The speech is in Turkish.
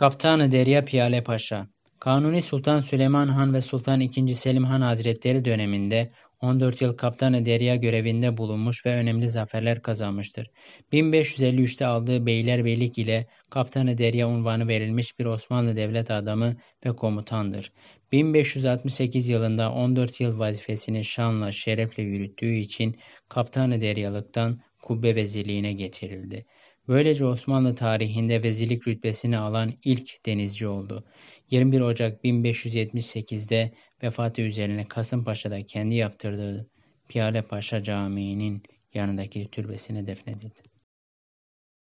Kaptanı Derya Piyale Paşa Kanuni Sultan Süleyman Han ve Sultan II. Selim Han Hazretleri döneminde 14 yıl kaptanı derya görevinde bulunmuş ve önemli zaferler kazanmıştır. 1553'te aldığı beylerbeylik ile kaptanı derya unvanı verilmiş bir Osmanlı devlet adamı ve komutandır. 1568 yılında 14 yıl vazifesini şanla şerefle yürüttüğü için kaptanı deryalıktan kubbe veziliğine getirildi. Böylece Osmanlı tarihinde vezilik rütbesini alan ilk denizci oldu. 21 Ocak 1578'de vefatı üzerine Kasımpaşa'da kendi yaptırdığı Piyale Paşa Camii'nin yanındaki türbesine defnedildi.